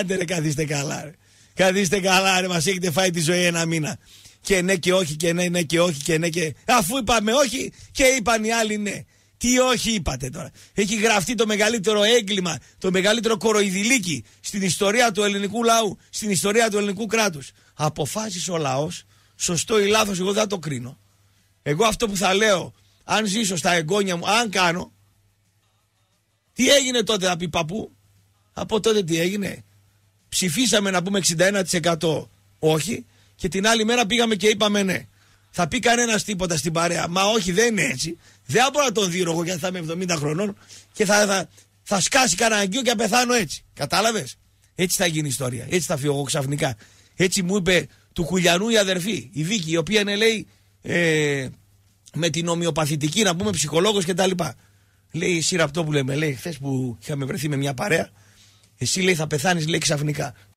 Άντε ρε, καθίστε καλά. Ρε. Καθίστε καλά, ρε, Μας έχετε φάει τη ζωή ένα μήνα. Και ναι και όχι, και ναι, ναι και όχι, και ναι και. Αφού είπαμε όχι και είπαν οι άλλοι ναι. Τι όχι είπατε τώρα. Έχει γραφτεί το μεγαλύτερο έγκλημα, το μεγαλύτερο κοροϊδηλίκι στην ιστορία του ελληνικού λαού, στην ιστορία του ελληνικού κράτους. Αποφάσεις ο λαός, σωστό ή λάθος, εγώ δεν το κρίνω. Εγώ αυτό που θα λέω, αν ζήσω στα εγγόνια μου, αν κάνω, τι έγινε τότε θα πει παππού. Από τότε τι έγινε ψηφίσαμε να πούμε 61% όχι και την άλλη μέρα πήγαμε και είπαμε ναι. Θα πει κανένας τίποτα στην παρέα. Μα όχι, δεν είναι έτσι. Δεν μπορώ να τον δίνω εγώ γιατί θα είμαι 70 χρονών και θα, θα, θα σκάσει κανένα και θα πεθάνω έτσι. Κατάλαβες. Έτσι θα γίνει η ιστορία. Έτσι θα φύγω ξαφνικά. Έτσι μου είπε του Χουλιανού η αδερφή, η Βίκη, η οποία είναι λέει ε, με την ομοιοπαθητική, να πούμε ψυχολόγος κτλ. Λέει η Σύρα αυτό που λέμε, λέει χθες που είχαμε βρεθεί με μια παρέα, εσύ λέει θα πεθάνεις, λέει ξαφνικά.